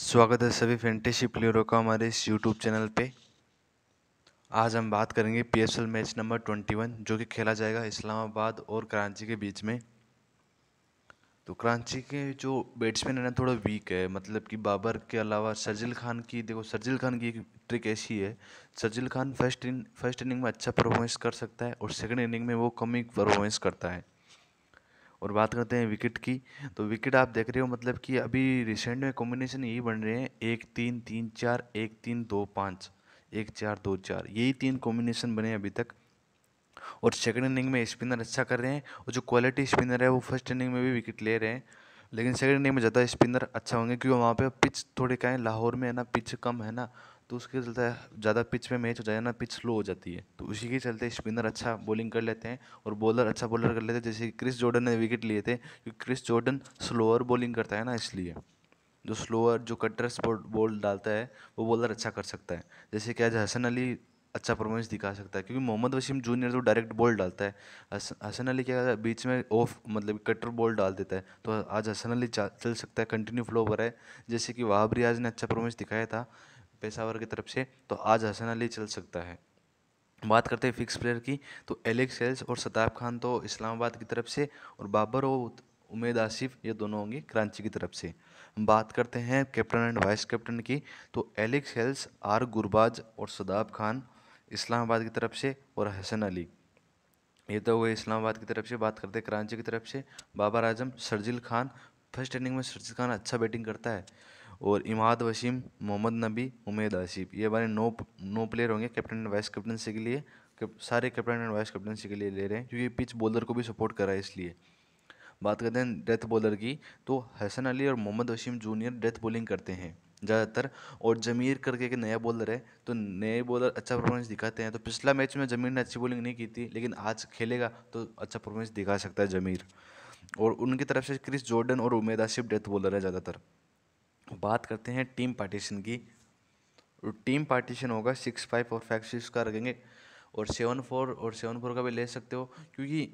स्वागत है सभी फेंटेसी प्लेयरों का हमारे इस यूट्यूब चैनल पे आज हम बात करेंगे P match number twenty one जो कि खेला जाएगा इस्लामाबाद और कराची के बीच में तो कराची के जो बैट्समैन है ना थोड़ा वीक है मतलब कि बाबर के अलावा सरजिल खान की देखो सरजिल खान की एक ट्रिक ऐसी है Sharjeel Khan first in first inning में अच्छा परफॉर्मेंस कर सकता है और सेकेंड इनिंग में वो कम ही परफॉर्मेंस करता है और बात करते हैं विकेट की तो विकेट आप देख रहे हो मतलब कि अभी रिसेंट में कॉम्बिनेशन यही बन रहे हैं एक तीन तीन चार एक तीन दो पाँच एक चार दो चार यही तीन कॉम्बिनेशन बने हैं अभी तक और सेकेंड इनिंग में स्पिनर अच्छा कर रहे हैं और जो क्वालिटी स्पिनर है वो फर्स्ट इनिंग में भी विकेट ले रहे हैं लेकिन सेकेंड इनिंग में ज़्यादा स्पिनर अच्छा होंगे क्योंकि वहाँ पे पिच थोड़े कहें लाहौर में है ना पिच कम है ना तो उसके चलता है ज़्यादा पिच पे मैच हो जाए ना पिच स्लो हो जाती है तो उसी के चलते स्पिनर अच्छा बॉलिंग कर लेते हैं और बॉलर अच्छा बॉलर कर लेते हैं जैसे क्रिस जॉर्डन ने विकेट लिए थे क्योंकि क्रिस जॉर्डन स्लोअर बॉलिंग करता है ना इसलिए जो स्लोअर जो कटर स्पोर्ट बॉल डालता है वो बॉलर अच्छा कर सकता है जैसे कि आज हसन अली अच्छा परफॉर्मेंस दिखा सकता है क्योंकि मोहम्मद वसीम जूनियर तो डायरेक्ट बॉल डालता है हसन अली क्या है बीच में ऑफ मतलब कटर बॉल डाल देता है तो आज हसन अली चल सकता है कंटिन्यू फ्लो पर है जैसे कि वहाब रियाज ने अच्छा परफॉर्मेंस दिखाया था पेशावर की तरफ से तो आज हसन अली चल सकता है बात करते हैं फिक्स प्लेयर की तो एलेक्स एल्स और सताब खान तो इस्लामाबाद की तरफ से और बाबर और उमेद आसिफ ये दोनों होंगे क्रांची की तरफ से बात करते हैं कैप्टन एंड वाइस कैप्टन की तो एलेक्स एल्स आर गुरबाज और सदाब खान इस्लामाबाद की तरफ से और हसन अली ये तो हुए इस्लामाबाद की तरफ से बात करते हैं क्रांची की तरफ से बाबर आजम शर्जिल खान फर्स्ट इनिंग में शर्जिल खान अच्छा बैटिंग करता है और इमाद वसीम मोहम्मद नबी उमेद आसिफ ये हमारे नौ नौ प्लेयर होंगे कैप्टन एंड वाइस कैप्टनसी के लिए सारे कैप्टन एंड वाइस कैप्टनसी के लिए ले रहे हैं क्योंकि पिच बॉलर को भी सपोर्ट कर रहा है इसलिए बात करते हैं डेथ बॉलर की तो हसन अली और Mohammad Wasim junior death bowling करते हैं ज़्यादातर और जमीर करके एक नया बॉलर है तो नए बॉलर अच्छा परफॉर्मेंस दिखाते हैं तो पिछला मैच में जमीर ने अच्छी बॉलिंग नहीं की थी लेकिन आज खेलेगा तो अच्छा परफॉर्मेंस दिखा सकता है जमीर और उनकी तरफ से क्रिस जॉर्डन और उमेद आसिफ डेथ बॉलर है ज़्यादातर बात करते हैं टीम पार्टीशन की तो टीम पार्टीशन होगा सिक्स फाइव और फाइव सिक्स का रखेंगे और सेवन फोर और सेवन फोर का भी ले सकते हो क्योंकि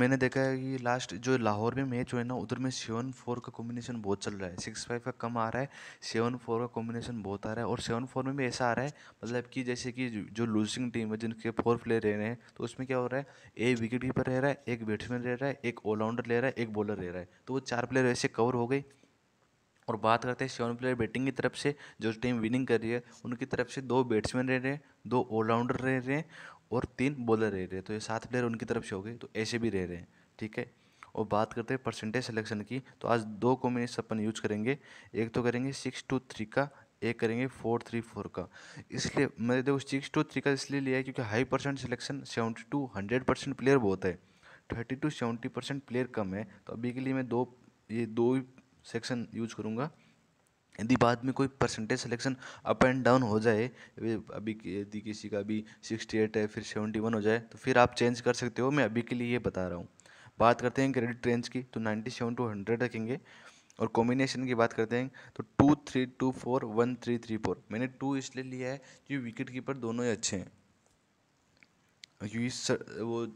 मैंने देखा है कि लास्ट जो लाहौर में मैच हुए ना उधर में सेवन फोर का कॉम्बिनेशन बहुत चल रहा है सिक्स फाइव का कम आ रहा है सेवन फोर का कॉम्बिनेशन बहुत आ रहा है और सेवन फोर में भी ऐसा आ रहा है मतलब कि जैसे कि जो लूजिंग टीम है जिनके फोर प्लेयर रह रहे हैं तो उसमें क्या हो रहा है एक विकेट कीपर रह रहा है एक बैट्समैन रह रहा है एक ऑलराउंडर ले रहा है एक बॉलर रह रहा है तो वो चार प्लेयर ऐसे कवर हो गई और बात करते हैं सेवन प्लेयर बैटिंग की तरफ से जो टीम विनिंग कर रही है उनकी तरफ से दो बैट्समैन रह रहे हैं दो ऑलराउंडर रह रहे हैं और तीन बॉलर रह रहे हैं तो ये सात प्लेयर उनकी तरफ से हो गए तो ऐसे भी रह रहे हैं ठीक है और बात करते हैं परसेंटेज सिलेक्शन की तो आज दो कॉम्बिनेशन अपन यूज करेंगे एक तो करेंगे सिक्स टू थ्री का एक करेंगे फोर थ्री फोर का इसलिए मैंने देखो सिक्स टू थ्री का इसलिए लिया है क्योंकि high percent selection seventy to hundred percent player बहुत है thirty to seventy percent player कम है तो अभी के लिए मैं दो ये दो सेक्शन यूज करूँगा यदि बाद में कोई percentage selection up and down हो जाए अभी यदि किसी का अभी सिक्सटी एट है फिर सेवेंटी वन हो जाए तो फिर आप चेंज कर सकते हो मैं अभी के लिए ये बता रहा हूँ बात करते हैं क्रेडिट रेंज की तो नाइन्टी सेवन टू हंड्रेड रखेंगे और कॉम्बिनेशन की बात करते हैं तो two three two four one three three four मैंने टू इसलिए लिया है क्योंकि विकेट कीपर दोनों ही अच्छे हैं क्योंकि वो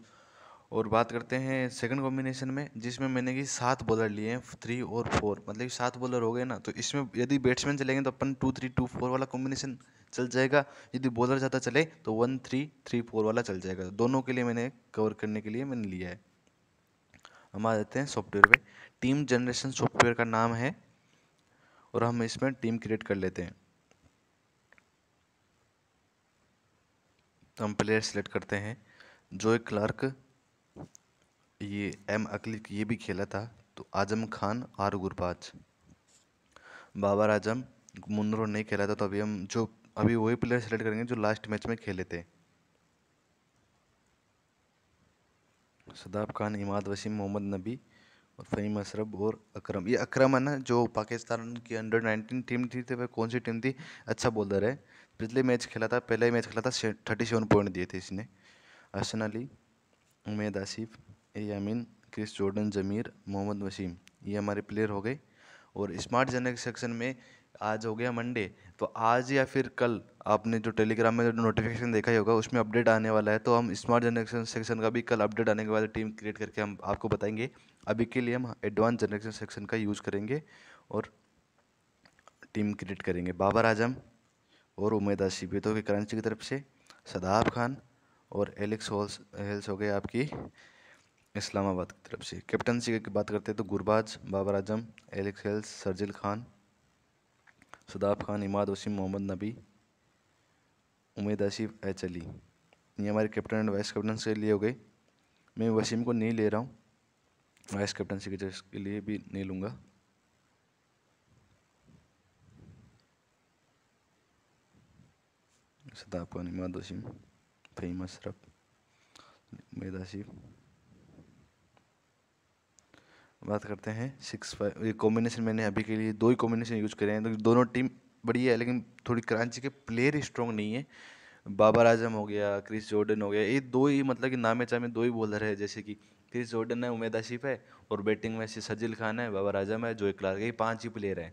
और बात करते हैं सेकंड कॉम्बिनेशन में जिसमें मैंने कि सात बॉलर लिए हैं थ्री और फोर मतलब कि सात बॉलर हो गए ना तो इसमें यदि बैट्समैन चलेंगे तो अपन टू थ्री टू फोर वाला कॉम्बिनेशन चल जाएगा यदि बॉलर ज़्यादा चले तो वन थ्री थ्री फोर वाला चल जाएगा तो दोनों के लिए मैंने कवर करने के लिए मैंने लिया है हम आ जाते हैं सॉफ्टवेयर पे टीम जनरेशन सॉफ्टवेयर का नाम है और हम इसमें टीम क्रिएट कर लेते हैं तो हम प्लेयर सेलेक्ट करते हैं जोए क्लार्क ये एम अकली ये भी खेला था तो आजम खान आर गुरबाज बाबर आजम मुन्नर नहीं खेला था तो अभी हम जो अभी वही प्लेयर सेलेक्ट करेंगे जो लास्ट मैच में खेले थे सदाब खान इमाद वसीम मोहम्मद नबी और फ़हीम अशरफ और अकरम ये अकरम है ना जो पाकिस्तान की अंडर नाइनटीन टीम थी तो वह कौन सी टीम थी अच्छा बॉलर है पिछले मैच खेला था पहला ही मैच खेला था थर्टी सेवन पॉइंट दिए थे इसने असन अली उमेद आसिफ यामिन क्रिस जॉर्डन जमीर मोहम्मद वसीम ये हमारे प्लेयर हो गए और स्मार्ट जनरल सेक्शन में आज हो गया मंडे तो आज या फिर कल आपने जो टेलीग्राम में जो नोटिफिकेशन देखा ही होगा उसमें अपडेट आने वाला है तो हम स्मार्ट जनरेशन सेक्शन का भी कल अपडेट आने के बाद टीम क्रिएट करके हम आपको बताएंगे अभी के लिए हम एडवांस जनरेशन सेक्शन का यूज़ करेंगे और टीम क्रिएट करेंगे बाबर आजम और उमेद आशिबियतों के कराची की तरफ से शदाब खान और एलेक्स होल्स हेल्स हो गए आपकी इस्लामाबाद की तरफ से कैप्टनसी की बात करते हैं तो Gurbaz Babar Azam Alex Hales Sharjeel Khan Shadab Khan Imad Wasim Mohammad Nabi Umaid आशिफ H Ali ये हमारे कैप्टन एंड वाइस कैप्टन से लिए हो गए मैं वसीम को नहीं ले रहा हूँ वाइस कैप्टनसी के लिए भी नहीं लूँगा सदाब खान इमाद वसीम फेमस रफ़ उमेद आशिफ़ बात करते हैं सिक्स फाइव ये कॉम्बिनेशन मैंने अभी के लिए दो ही कॉम्बिनेशन यूज़ करे हैं तो दोनों टीम बढ़िया है लेकिन थोड़ी क्रांची के प्लेयर स्ट्रॉन्ग नहीं है बाबर आजम हो गया क्रिस जॉर्डन हो गया ये दो ही मतलब कि नामे चामे दो ही बॉलर है जैसे कि क्रिस जॉर्डन है उमेद आशिफ है और बैटिंग में से सजिल खान है बाबर आजम है एक क्लास ये पाँच ही प्लेयर हैं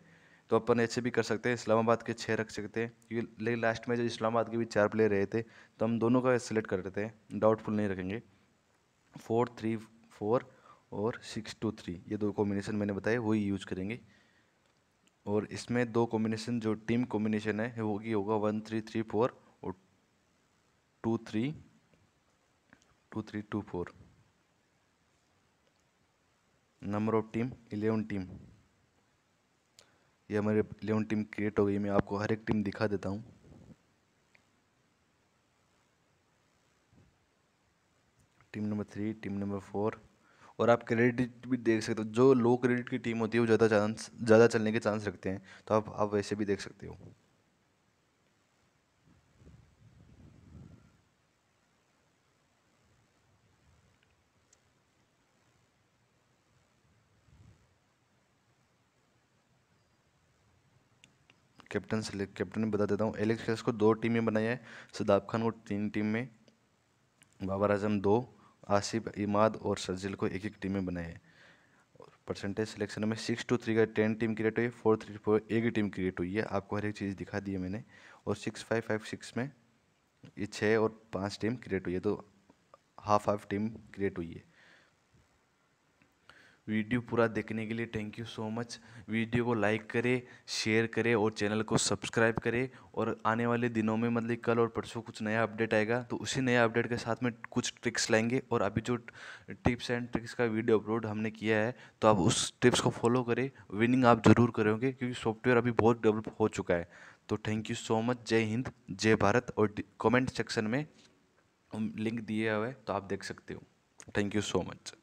तो अपन ऐसे भी कर सकते हैं इस्लामाबाद के छः रख सकते हैं क्योंकि लेकिन लास्ट में जो इस्लामाबाद के भी चार प्लेयर रहे थे तो हम दोनों का सिलेक्ट कर रहे हैं डाउटफुल नहीं रखेंगे फोर थ्री फोर और सिक्स टू थ्री ये दो कॉम्बिनेशन मैंने बताए वही यूज करेंगे और इसमें दो कॉम्बिनेशन जो टीम कॉम्बिनेशन है वो की होगा वन थ्री थ्री फोर और two three two three two four number of team eleven team ये हमारे इलेवन टीम क्रिएट हो गई मैं आपको हर एक टीम दिखा देता हूँ team number three team number four और आप क्रेडिट भी देख सकते हो जो लो क्रेडिट की टीम होती है वो ज़्यादा चांस ज़्यादा चलने के चांस रखते हैं तो आप आप वैसे भी देख सकते हो कैप्टन सेलेक्ट कैप्टन में बता देता हूँ एलेक्स को दो टीम में बनाया है सदाब खान को तीन टीम में बाबर आजम दो आसिफ इमाद और सर्जिल को एक एक टीम में बनाए परसेंटेज सिलेक्शन में सिक्स टू थ्री का टेन टीम क्रिएट हुई फोर थ्री फोर एक ही टीम क्रिएट हुई है आपको हर एक चीज़ दिखा दी है मैंने और सिक्स फाइव फाइव सिक्स में ये छः और पाँच टीम क्रिएट हुई है तो हाफ हाफ टीम क्रिएट हुई है वीडियो पूरा देखने के लिए thank you so much video को लाइक करें शेयर करें और चैनल को सब्सक्राइब करें और आने वाले दिनों में मतलब कल और परसों कुछ नया अपडेट आएगा तो उसी नया अपडेट के साथ में कुछ ट्रिक्स लाएंगे और अभी जो टिप्स एंड ट्रिक्स का वीडियो अपलोड हमने किया है तो आप उस टिप्स को फॉलो करें विनिंग आप ज़रूर करोगे क्योंकि सॉफ्टवेयर अभी बहुत डेवलप हो चुका है तो थैंक यू सो मच जय हिंद जय भारत और कमेंट सेक्शन में लिंक दिए हुए तो आप देख सकते हो थैंक यू सो मच